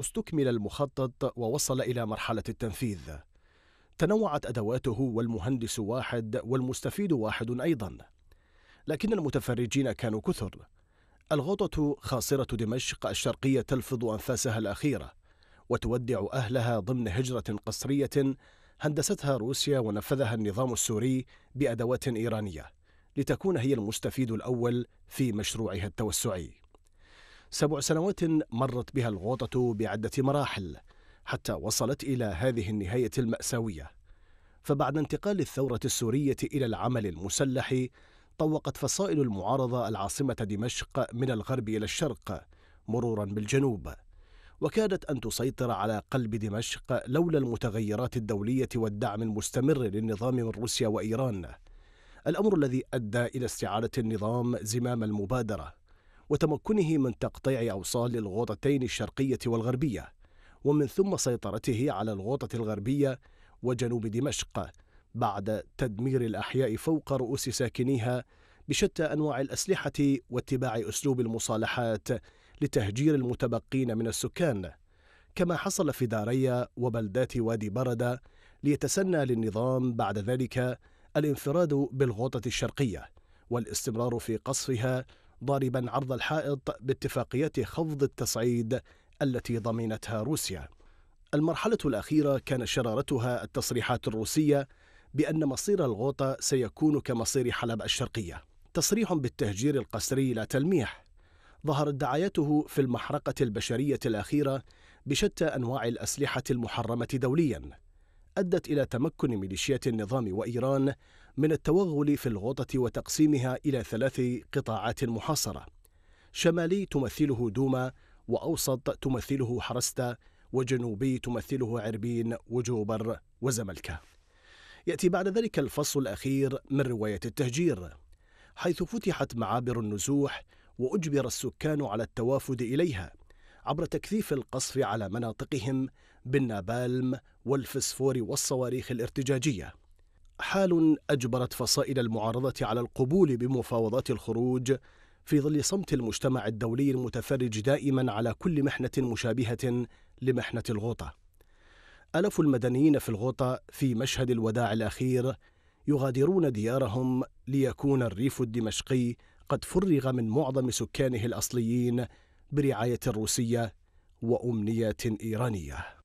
استكمل المخطط ووصل إلى مرحلة التنفيذ تنوعت أدواته والمهندس واحد والمستفيد واحد أيضا لكن المتفرجين كانوا كثر الغوطة خاصرة دمشق الشرقية تلفظ أنفاسها الأخيرة وتودع أهلها ضمن هجرة قصرية هندستها روسيا ونفذها النظام السوري بأدوات إيرانية لتكون هي المستفيد الأول في مشروعها التوسعي سبع سنوات مرت بها الغوطة بعدة مراحل حتى وصلت إلى هذه النهاية المأساوية فبعد انتقال الثورة السورية إلى العمل المسلح طوقت فصائل المعارضة العاصمة دمشق من الغرب إلى الشرق مرورا بالجنوب وكادت أن تسيطر على قلب دمشق لولا المتغيرات الدولية والدعم المستمر للنظام من روسيا وإيران الأمر الذي أدى إلى استعادة النظام زمام المبادرة وتمكنه من تقطيع أوصال الغوطتين الشرقية والغربية ومن ثم سيطرته على الغوطة الغربية وجنوب دمشق بعد تدمير الأحياء فوق رؤوس ساكنيها بشتى أنواع الأسلحة واتباع أسلوب المصالحات لتهجير المتبقين من السكان كما حصل في داريا وبلدات وادي بردة ليتسنى للنظام بعد ذلك الانفراد بالغوطة الشرقية والاستمرار في قصفها ضاربا عرض الحائط باتفاقية خفض التصعيد التي ضمنتها روسيا. المرحلة الأخيرة كان شرارتها التصريحات الروسية بأن مصير الغوطة سيكون كمصير حلب الشرقية. تصريح بالتهجير القسري لا تلميح. ظهرت دعايته في المحرقة البشرية الأخيرة بشتى أنواع الأسلحة المحرمة دولياً. أدت إلى تمكن ميليشيات النظام وإيران من التوغل في الغوطة وتقسيمها إلى ثلاث قطاعات محاصرة شمالي تمثله دوما وأوسط تمثله حرستا وجنوبي تمثله عربين وجوبر وزملكة يأتي بعد ذلك الفصل الأخير من رواية التهجير حيث فتحت معابر النزوح وأجبر السكان على التوافد إليها عبر تكثيف القصف على مناطقهم بالنابالم والفسفور والصواريخ الارتجاجيه حال اجبرت فصائل المعارضه على القبول بمفاوضات الخروج في ظل صمت المجتمع الدولي المتفرج دائما على كل محنه مشابهه لمحنه الغوطه الف المدنيين في الغوطه في مشهد الوداع الاخير يغادرون ديارهم ليكون الريف الدمشقي قد فرغ من معظم سكانه الاصليين برعاية روسية وأمنية إيرانية